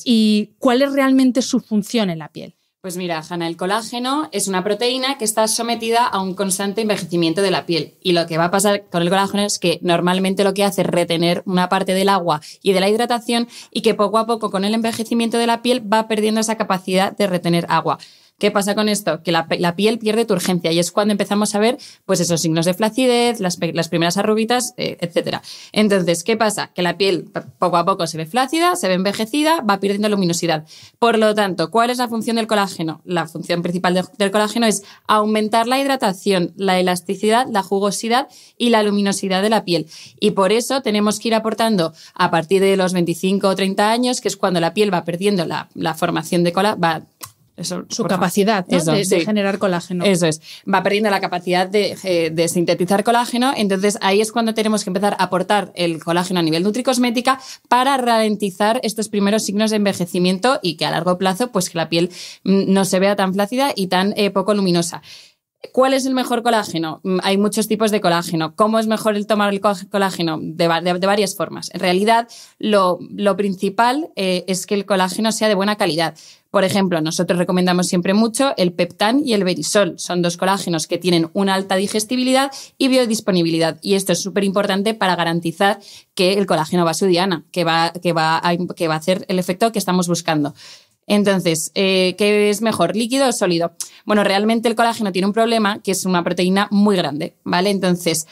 y cuál es realmente su función en la piel. Pues mira, Hanna, el colágeno es una proteína que está sometida a un constante envejecimiento de la piel. Y lo que va a pasar con el colágeno es que normalmente lo que hace es retener una parte del agua y de la hidratación y que poco a poco con el envejecimiento de la piel va perdiendo esa capacidad de retener agua. ¿Qué pasa con esto? Que la, piel pierde tu urgencia y es cuando empezamos a ver pues esos signos de flacidez, las, primeras arrubitas, etc. Eh, Entonces, ¿qué pasa? Que la piel poco a poco se ve flácida, se ve envejecida, va perdiendo luminosidad. Por lo tanto, ¿cuál es la función del colágeno? La función principal del colágeno es aumentar la hidratación, la elasticidad, la jugosidad y la luminosidad de la piel. Y por eso tenemos que ir aportando a partir de los 25 o 30 años, que es cuando la piel va perdiendo la, formación de colágeno, su capacidad de, generar colágeno. Eso es. Va perdiendo la capacidad eh, de, sintetizar colágeno. Entonces ahí es cuando tenemos que empezar a aportar el colágeno a nivel nutricosmética para ralentizar estos primeros signos de envejecimiento y que a largo plazo, pues que la piel mm, no se vea tan flácida y tan eh, poco luminosa. ¿Cuál es el mejor colágeno? Mm, hay muchos tipos de colágeno. ¿Cómo es mejor el tomar el colágeno? De, varias formas. En realidad, lo, principal eh, es que el colágeno sea de buena calidad. Por ejemplo, nosotros recomendamos siempre mucho el peptán y el berisol. Son dos colágenos que tienen una alta digestibilidad y biodisponibilidad. Y esto es súper importante para garantizar que el colágeno que va, que va, diana, que va a hacer el efecto que estamos buscando. Entonces, eh, ¿qué es mejor, líquido o sólido? Bueno, realmente el colágeno tiene un problema, que es una proteína muy grande, ¿vale? Entonces,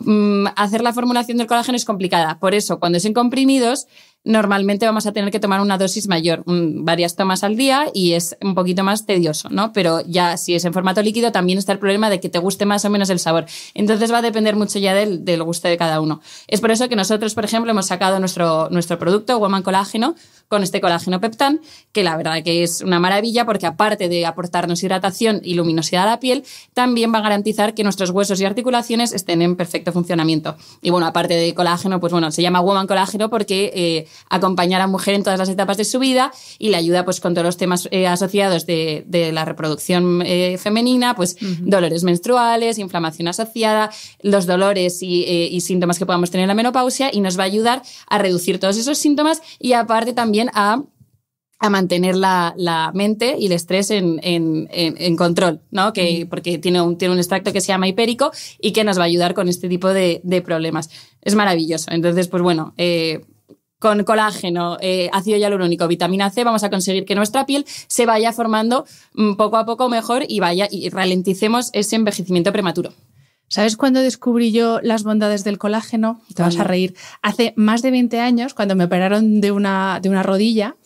mm, hacer la formulación del colágeno es complicada. Por eso, cuando es en comprimidos, normalmente vamos a tener que tomar una dosis mayor, varias tomas al día y es un poquito más tedioso, ¿no? Pero ya si es en formato líquido también está el problema de que te guste más o menos el sabor. Entonces va a depender mucho ya del, gusto de cada uno. Es por eso que nosotros, por ejemplo, hemos sacado nuestro, nuestro producto, Woman Colágeno, con este colágeno peptán, que la verdad que es una maravilla porque aparte de aportarnos hidratación y luminosidad a la piel, también va a garantizar que nuestros huesos y articulaciones estén en perfecto funcionamiento. Y bueno, aparte de colágeno, pues bueno, se llama Woman Colágeno porque eh, acompañar a mujer en todas las etapas de su vida y le ayuda pues con todos los temas eh, asociados de, la reproducción eh, femenina, pues dolores menstruales, inflamación asociada, los dolores eh, y, síntomas que podamos tener en la menopausia y nos va a ayudar a reducir todos esos síntomas y aparte también a mantener la, mente y el estrés en, control, ¿no? Que, Porque tiene un, tiene un extracto que se llama hipérico y que nos va a ayudar con este tipo de, problemas. Es maravilloso. Entonces, pues bueno, con colágeno, eh, ácido hialurónico, vitamina C, vamos a conseguir que nuestra piel se vaya formando mm, poco a poco mejor y vaya y ralenticemos ese envejecimiento prematuro. ¿Sabes cuándo descubrí yo las bondades del colágeno? Te vas a reír. Hace más de 20 años, cuando me operaron de una, de una rodilla,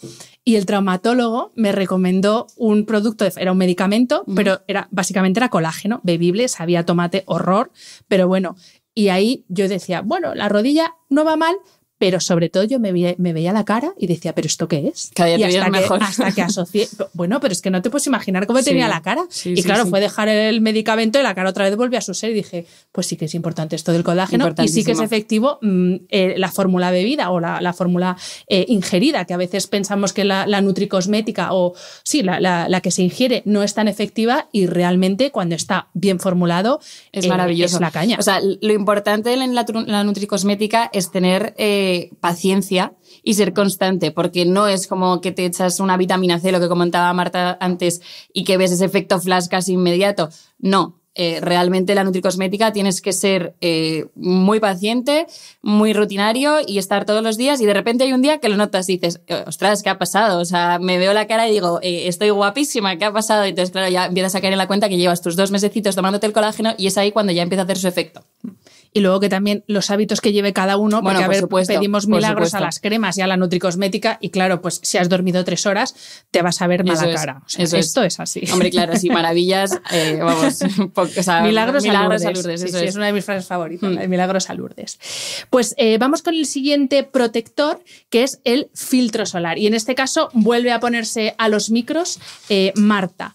y el traumatólogo me recomendó un producto, era un medicamento, pero era básicamente era colágeno, bebible, sabía tomate, horror, pero bueno, y ahí yo decía, bueno, la rodilla no va mal, pero sobre todo yo me, veía, la cara y decía, ¿pero esto qué es? y hasta, que, mejor. hasta que asocié. Bueno, pero es que no te puedes imaginar cómo tenía la cara. y claro, fue dejar el medicamento y la cara otra vez volvió a su ser y dije, pues sí que es importante esto del colágeno y sí que es efectivo mm, eh, la fórmula bebida o la, fórmula eh, ingerida, que a veces pensamos que la, nutricosmética o sí, la, que se ingiere no es tan efectiva y realmente cuando está bien formulado es eh, maravilloso. Es la caña. O sea, lo importante en la, nutricosmética es tener paciencia y ser constante, porque no es como que te echas una vitamina C, lo que comentaba Marta antes, y que ves ese efecto flash casi inmediato. No, eh, realmente la nutricosmética tienes que ser eh, muy paciente, muy rutinario y estar todos los días y de repente hay un día que lo notas y dices, eh, ostras, ¿qué ha pasado? O sea, me veo la cara y digo, estoy guapísima, ¿qué ha pasado? Y entonces, claro, ya empiezas a caer en la cuenta que llevas tus dos mesecitos tomándote el colágeno y es ahí cuando ya empieza a hacer su efecto y luego que también los hábitos que lleve cada uno, porque a ver, pues pedimos milagros a las cremas y a la nutricosmética y claro, pues si has dormido tres horas te vas a ver mala cara. esto es. así. Hombre, claro, sí, maravillas, eh, vamos, milagros, a Lourdes. es. una de mis frases favoritas, mm. milagros a Lourdes. Pues eh, vamos con el siguiente protector, que es el filtro solar. Y en este caso vuelve a ponerse a los micros eh, Marta.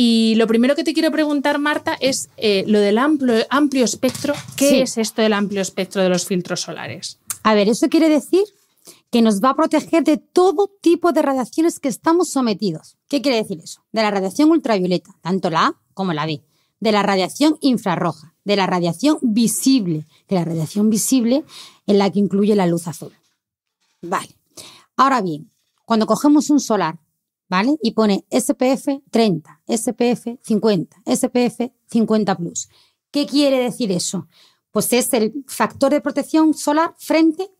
Y lo primero que te quiero preguntar, Marta, es eh, lo del amplio, espectro. ¿Qué es esto del amplio espectro de los filtros solares? A ver, eso quiere decir que nos va a proteger de todo tipo de radiaciones que estamos sometidos. ¿Qué quiere decir eso? De la radiación ultravioleta, tanto la A como la B, de la radiación infrarroja, de la radiación visible, de la radiación visible en la que incluye la luz azul. Vale. Ahora bien, cuando cogemos un solar, ¿vale? Y pone SPF 30, SPF 50, SPF 50 plus. ¿Qué quiere decir eso? Pues es el factor de protección solar frente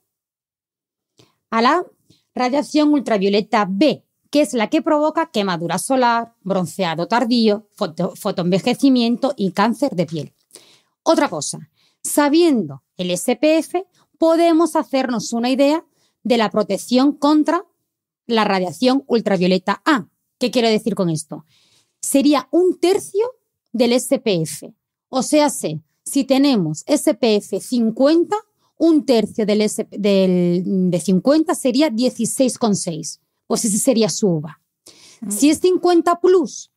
a la radiación ultravioleta B, que es la que provoca quemadura solar, bronceado tardío, fotoenvejecimiento y cáncer de piel. Otra cosa, sabiendo el SPF, podemos hacernos una idea de la protección contra la radiación ultravioleta A. ¿Qué quiero decir con esto? Sería un tercio del SPF. O sea, si tenemos SPF 50, un tercio del, de 50 sería 16,6. Pues ese sería su uva. Si es 50 plus,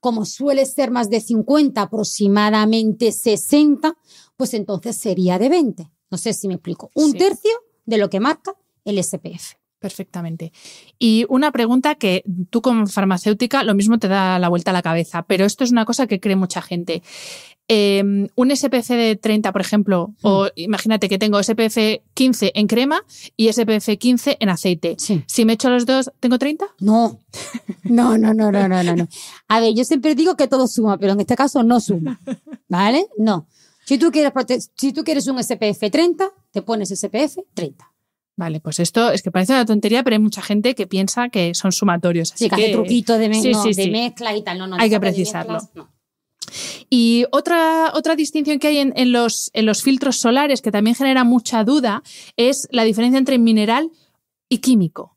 como suele ser más de 50, aproximadamente 60, pues entonces sería de 20. No sé si me explico. Un tercio de lo que marca el SPF. Perfectamente. Y una pregunta que tú como farmacéutica lo mismo te da la vuelta a la cabeza, pero esto es una cosa que cree mucha gente. Em, un SPF de 30, por ejemplo, o hmm. imagínate que tengo SPF 15 en crema y SPF 15 en aceite. Si me echo los dos, ¿tengo 30? No. No, no, no, no, no, no, A ver, yo siempre digo que todo suma, pero en este caso no suma. ¿Vale? No. Si tú quieres, si tú quieres un SPF 30, te pones SPF 30. Vale, pues esto es que parece una tontería, pero hay mucha gente que piensa que son sumatorios. Así sí, que, hay hace truquito de, mezcla y tal. No, no, hay que precisarlo. Y otra, otra distinción que hay en, los, en los filtros solares, que también genera mucha duda, es la diferencia entre mineral y químico.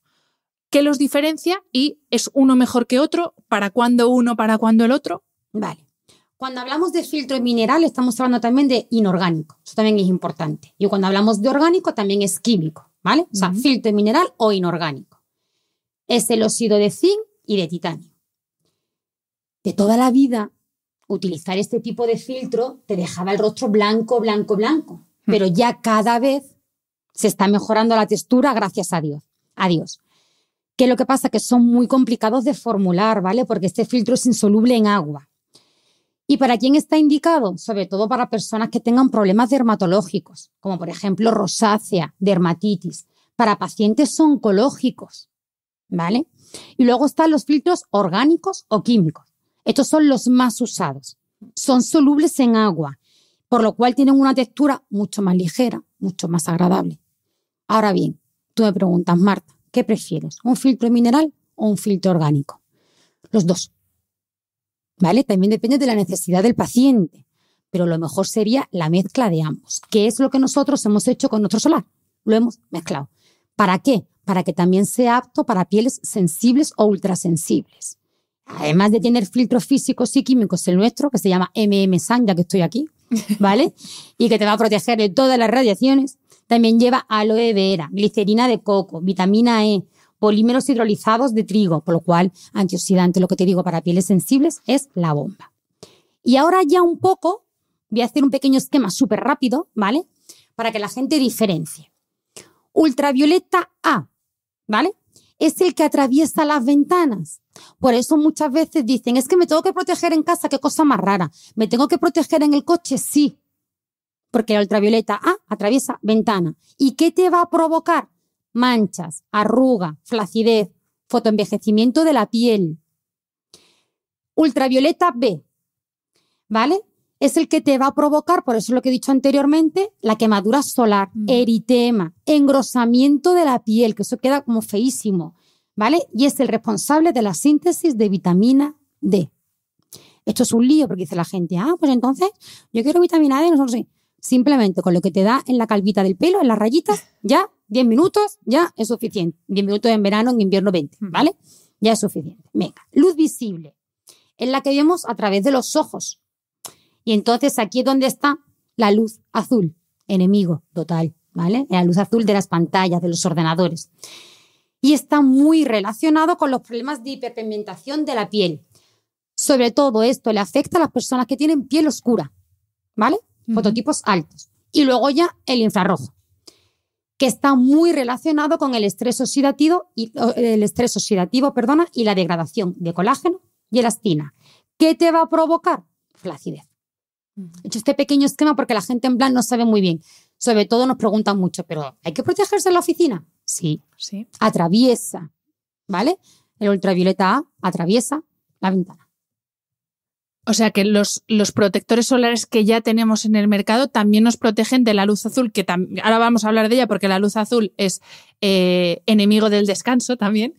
¿Qué los diferencia y es uno mejor que otro? ¿Para cuándo uno, para cuándo el otro? Vale. Cuando hablamos de filtro mineral, estamos hablando también de inorgánico. Eso también es importante. Y cuando hablamos de orgánico, también es químico. ¿vale? O sea, filtro mineral o inorgánico. Es el óxido de zinc y de titanio. De toda la vida, utilizar este tipo de filtro te dejaba el rostro blanco, blanco, blanco. Hmm. Pero ya cada vez se está mejorando la textura, gracias a Dios. Adiós. Que lo que pasa que son muy complicados de formular, ¿vale? Porque este filtro es insoluble en agua. ¿Y para quién está indicado? Sobre todo para personas que tengan problemas dermatológicos, como por ejemplo rosácea, dermatitis, para pacientes oncológicos, ¿vale? Y luego están los filtros orgánicos o químicos. Estos son los más usados. Son solubles en agua, por lo cual tienen una textura mucho más ligera, mucho más agradable. Ahora bien, tú me preguntas, Marta, ¿qué prefieres? ¿Un filtro mineral o un filtro orgánico? Los dos. ¿vale? También depende de la necesidad del paciente, pero lo mejor sería la mezcla de ambos, que es lo que nosotros hemos hecho con nuestro solar. Lo hemos mezclado. ¿Para qué? Para que también sea apto para pieles sensibles o ultrasensibles. Además de tener filtros físicos y químicos, el nuestro, que se llama MM San, ya que estoy aquí, ¿vale? y que te va a proteger de todas las radiaciones. También lleva aloe vera, glicerina de coco, vitamina E, polímeros hidrolizados de trigo, por lo cual antioxidante, lo que te digo para pieles sensibles, es la bomba. Y ahora ya un poco, voy a hacer un pequeño esquema súper rápido, ¿vale? Para que la gente diferencie. Ultravioleta A, ¿vale? Es el que atraviesa las ventanas. Por eso muchas veces dicen, es que me tengo que proteger en casa, qué cosa más rara. ¿Me tengo que proteger en el coche? Sí, porque la ultravioleta A atraviesa ventana. ¿Y qué te va a provocar? manchas, arruga, flacidez, fotoenvejecimiento de la piel. Ultravioleta B, ¿vale? Es el que te va a provocar, por eso es lo que he dicho anteriormente, la quemadura solar, eritema, engrosamiento de la piel, que eso queda como feísimo, ¿vale? Y es el responsable de la síntesis de vitamina D. Esto es un lío porque dice la gente, ah, pues entonces yo quiero vitamina D, no sé. Simplemente con lo que te da en la calvita del pelo, en las rayitas, ya 10 minutos ya es suficiente. 10 minutos en verano, en invierno 20, ¿vale? Ya es suficiente. Venga, luz visible, en la que vemos a través de los ojos. Y entonces aquí es donde está la luz azul, enemigo total, ¿vale? La luz azul de las pantallas, de los ordenadores. Y está muy relacionado con los problemas de hiperpigmentación de la piel. Sobre todo esto le afecta a las personas que tienen piel oscura, ¿vale? Fototipos altos. Y luego ya el infrarrojo que está muy relacionado con el estrés oxidativo y, el estrés oxidativo perdona, y la degradación de colágeno y elastina. ¿Qué te va a provocar? Flacidez. He hecho este pequeño esquema porque la gente en plan no sabe muy bien. Sobre todo nos preguntan mucho, pero ¿hay que protegerse en la oficina? Sí. sí. Atraviesa, ¿vale? El ultravioleta A atraviesa la ventana. O sea que los, los protectores solares que ya tenemos en el mercado también nos protegen de la luz azul, que ahora vamos a hablar de ella porque la luz azul es eh, enemigo del descanso también,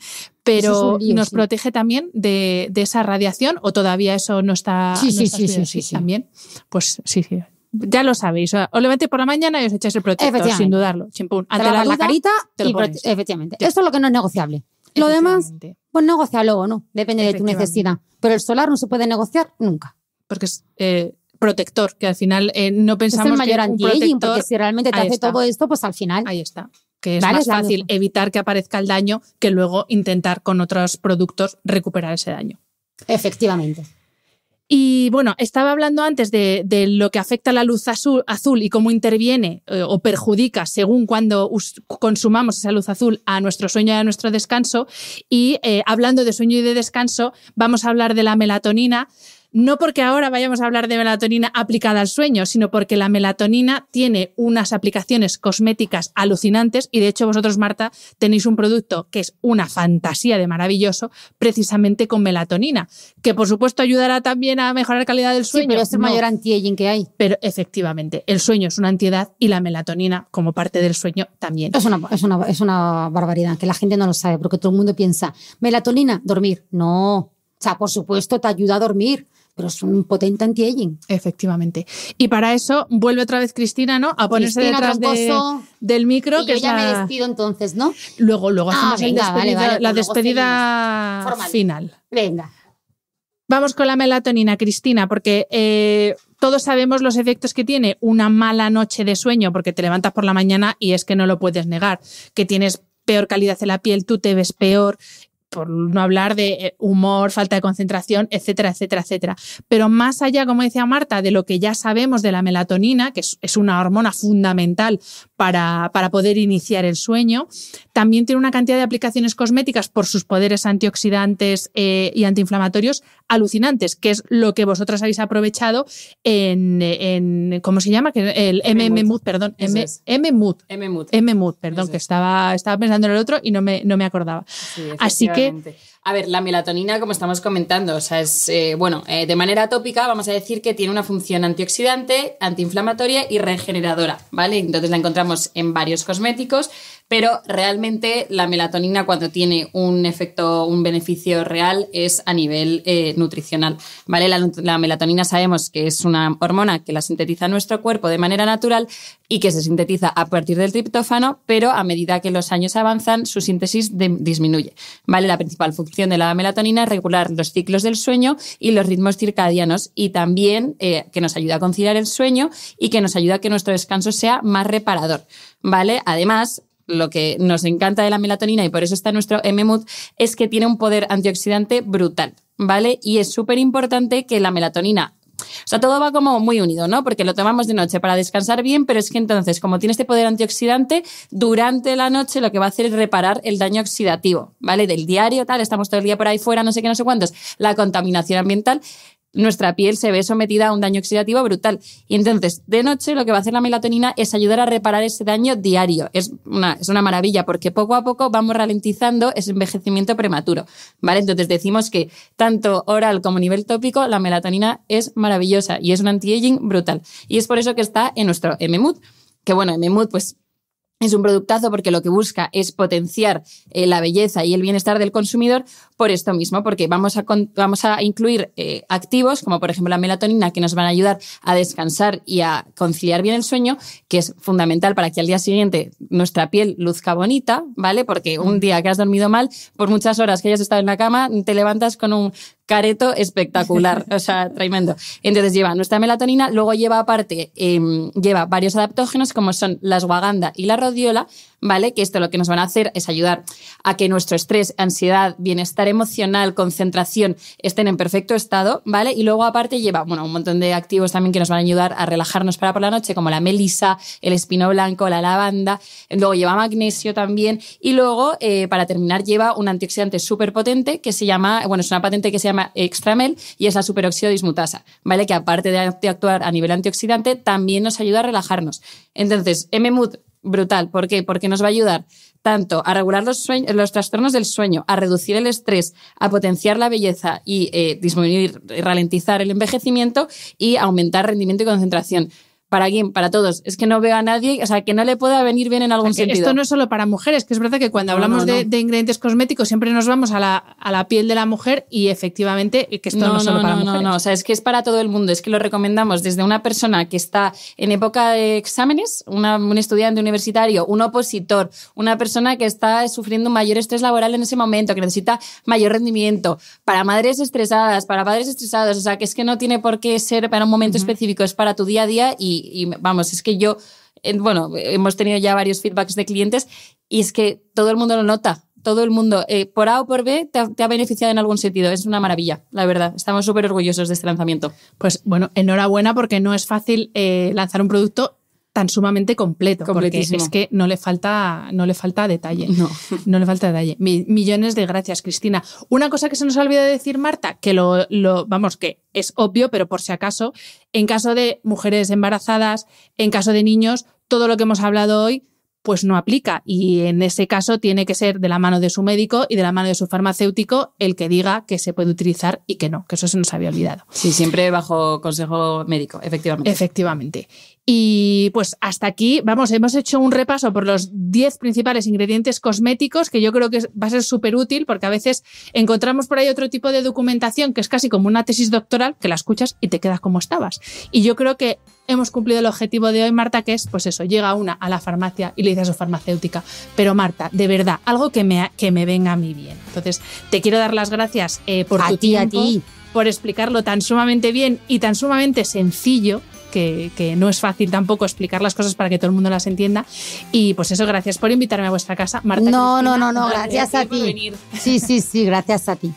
pero nos protege también de, esa radiación o todavía eso no está. Sí, sí, sí, sí, sí, También. Pues sí, sí. Ya lo sabéis. obviamente por la mañana y os echáis el protector, sin dudarlo. Chimpún. Ante la, carita te lo Efectivamente. Esto es lo que no es negociable. Lo demás, pues negocia luego no, depende de tu necesidad. Pero el solar no se puede negociar nunca. Porque es eh, protector, que al final eh, no pensamos es mayor anti un porque si realmente te hace todo esto, pues al final... Ahí está que es más fácil evitar que aparezca el daño que luego intentar con otros productos recuperar ese daño. Efectivamente. Y bueno, estaba hablando antes de, lo que afecta la luz azul, azul y cómo interviene eh, o perjudica según cuando consumamos esa luz azul a nuestro sueño y a nuestro descanso. Y eh, hablando de sueño y de descanso, vamos a hablar de la melatonina, no porque ahora vayamos a hablar de melatonina aplicada al sueño, sino porque la melatonina tiene unas aplicaciones cosméticas alucinantes y de hecho vosotros, Marta, tenéis un producto que es una fantasía de maravilloso precisamente con melatonina, que por supuesto ayudará también a mejorar la calidad del sueño. Sí, pero es el mayor anti que hay. Pero efectivamente, el sueño es una antiedad y la melatonina como parte del sueño también. Es una, es una barbaridad, que la gente no lo sabe, porque todo el mundo piensa, melatonina, dormir. No, o sea, por supuesto, te ayuda a dormir, pero es un potente anti-aging. Efectivamente. Y para eso vuelve otra vez Cristina, ¿no? A ponerse detrás del micro. que ya me despido entonces, ¿no? Luego, luego ah, hacemos la pues despedida final. Venga. Vamos con la melatonina, Cristina, porque eh, todos sabemos los efectos que tiene una mala noche de sueño, porque te levantas por la mañana y es que no lo puedes negar, que tienes peor calidad de la piel, tú te ves peor, por no hablar de eh, humor, falta de concentración, etcétera, etcétera, etcétera. Pero más allá, como decía Marta, de lo que ya sabemos de la melatonina, que es, una hormona fundamental para, para poder iniciar el sueño, también tiene una cantidad de aplicaciones cosméticas por sus poderes antioxidantes eh, y antiinflamatorios alucinantes, que es lo que vosotras habéis aprovechado en, ¿cómo se llama? El M-Mood, perdón, M-Mood, perdón, que estaba, estaba pensando en el otro y no me, no me acordaba. Así que... A ver, la melatonina, como estamos comentando, o sea, es, eh, bueno, eh, de manera tópica vamos a decir que tiene una función antioxidante, antiinflamatoria y regeneradora, ¿vale? Entonces la encontramos en varios cosméticos, pero realmente la melatonina cuando tiene un efecto, un beneficio real es a nivel eh, nutricional. ¿vale? La, melatonina sabemos que es una hormona que la sintetiza nuestro cuerpo de manera natural y que se sintetiza a partir del triptófano, pero a medida que los años avanzan su síntesis disminuye. ¿vale? La principal función de la melatonina es regular los ciclos del sueño y los ritmos circadianos y también eh, que nos ayuda a conciliar el sueño y que nos ayuda a que nuestro descanso sea más reparador. ¿vale? Además, lo que nos encanta de la melatonina y por eso está nuestro MMUD es que tiene un poder antioxidante brutal, ¿vale? Y es súper importante que la melatonina o sea, todo va como muy unido, ¿no? Porque lo tomamos de noche para descansar bien, pero es que entonces, como tiene este poder antioxidante, durante la noche lo que va a hacer es reparar el daño oxidativo, ¿vale? Del diario, tal, estamos todo el día por ahí fuera, no sé qué, no sé cuántos, la contaminación ambiental nuestra piel se ve sometida a un daño oxidativo brutal. Y entonces, de noche, lo que va a hacer la melatonina es ayudar a reparar ese daño diario. Es una, es una maravilla, porque poco a poco vamos ralentizando ese envejecimiento prematuro. ¿Vale? Entonces decimos que tanto oral como nivel tópico, la melatonina es maravillosa y es un anti-aging brutal. Y es por eso que está en nuestro MMUD. Que bueno, MMUD, pues es un productazo porque lo que busca es potenciar eh, la belleza y el bienestar del consumidor por esto mismo, porque vamos a, vamos a incluir eh, activos como por ejemplo la melatonina que nos van a ayudar a descansar y a conciliar bien el sueño, que es fundamental para que al día siguiente nuestra piel luzca bonita, ¿vale? Porque un mm. día que has dormido mal, por muchas horas que hayas estado en la cama, te levantas con un, careto espectacular, o sea, tremendo. Entonces lleva nuestra melatonina, luego lleva aparte, em, lleva varios adaptógenos como son las guaganda y la rodiola, ¿vale? Que esto lo que nos van a hacer es ayudar a que nuestro estrés, ansiedad, bienestar emocional, concentración estén en perfecto estado, ¿vale? Y luego aparte lleva, bueno, un montón de activos también que nos van a ayudar a relajarnos para por la noche, como la melisa, el espino blanco, la lavanda, luego lleva magnesio también y luego, eh, para terminar, lleva un antioxidante súper potente que se llama, bueno, es una patente que se llama Extramel y es la superóxido dismutasa, ¿vale? Que aparte de actuar a nivel antioxidante, también nos ayuda a relajarnos. Entonces, MMUD, brutal. ¿Por qué? Porque nos va a ayudar tanto a regular los, sueños, los trastornos del sueño, a reducir el estrés, a potenciar la belleza y disminuir eh, disminuir, ralentizar el envejecimiento y aumentar rendimiento y concentración para quién, para todos. Es que no veo a nadie, o sea, que no le pueda venir bien en algún sentido. Esto no es solo para mujeres, que es verdad que cuando hablamos De, ingredientes cosméticos siempre nos vamos a la, a la, piel de la mujer y efectivamente eh, que esto no, es solo para mujeres. No, no, no, o sea, es que es para todo el mundo. Es que lo recomendamos desde una persona que está en época de exámenes, un estudiante universitario, un opositor, una persona que está sufriendo mayor estrés laboral en ese momento, que necesita mayor rendimiento, para madres estresadas, para padres estresados, o sea, que es que no tiene por qué ser para un momento específico, es para tu día a día y y, vamos, es que yo, eh, bueno, hemos tenido ya varios feedbacks de clientes y es que todo el mundo lo nota, todo el mundo, eh, por A o por B, te ha, beneficiado en algún sentido. Es una maravilla, la verdad. Estamos súper orgullosos de este lanzamiento. Pues bueno, enhorabuena porque no es fácil eh, lanzar un producto tan sumamente completo, porque es que no le falta, no le falta detalle. No. le falta detalle. millones de gracias, Cristina. Una cosa que se nos ha olvidado decir, Marta, que lo, lo, vamos, que es obvio, pero por si acaso, en caso de mujeres embarazadas, en caso de niños, todo lo que hemos hablado hoy pues no aplica. Y en ese caso tiene que ser de la mano de su médico y de la mano de su farmacéutico el que diga que se puede utilizar y que no, que eso se nos había olvidado. Sí, siempre bajo consejo médico, efectivamente. Efectivamente. Y pues hasta aquí, vamos, hemos hecho un repaso por los 10 principales ingredientes cosméticos que yo creo que va a ser súper útil porque a veces encontramos por ahí otro tipo de documentación que es casi como una tesis doctoral que la escuchas y te quedas como estabas. Y yo creo que hemos cumplido el objetivo de hoy, Marta, que es, pues eso, llega una a la farmacia y le dice a su farmacéutica, pero Marta, de verdad, algo que me, que me venga a mí bien. Entonces, te quiero dar las gracias eh, por por explicarlo tan sumamente bien y tan sumamente sencillo. Que, no es fácil tampoco explicar las cosas para que todo el mundo las entienda. Y pues eso, gracias por invitarme a vuestra casa, Marta. No, no, no, no, gracias, a ti. Sí, sí, sí, gracias a ti.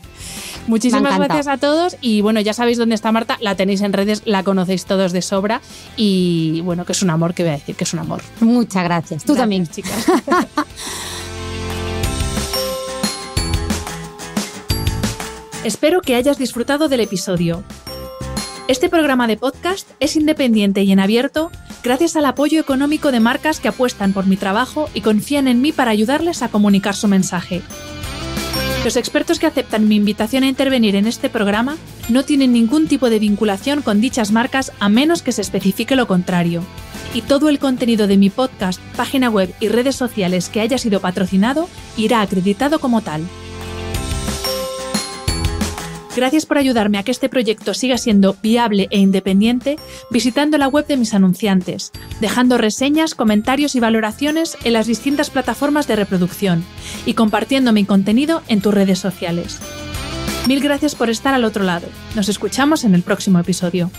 Muchísimas gracias a todos y bueno, ya sabéis dónde está Marta, la tenéis en redes, la conocéis todos de sobra y bueno, que es un amor, que voy a decir que es un amor. Muchas gracias. Tú también, chicas. Espero que hayas disfrutado del episodio. Este programa de podcast es independiente y en abierto gracias al apoyo económico de marcas que apuestan por mi trabajo y confían en mí para ayudarles a comunicar su mensaje. Los expertos que aceptan mi invitación a intervenir en este programa no tienen ningún tipo de vinculación con dichas marcas a menos que se especifique lo contrario. Y todo el contenido de mi podcast, página web y redes sociales que haya sido patrocinado irá acreditado como tal. Gracias por ayudarme a que este proyecto siga siendo viable e independiente visitando la web de mis anunciantes, dejando reseñas, comentarios y valoraciones en las distintas plataformas de reproducción y compartiendo mi contenido en tus redes sociales. Mil gracias por estar al otro lado. Nos escuchamos en el próximo episodio.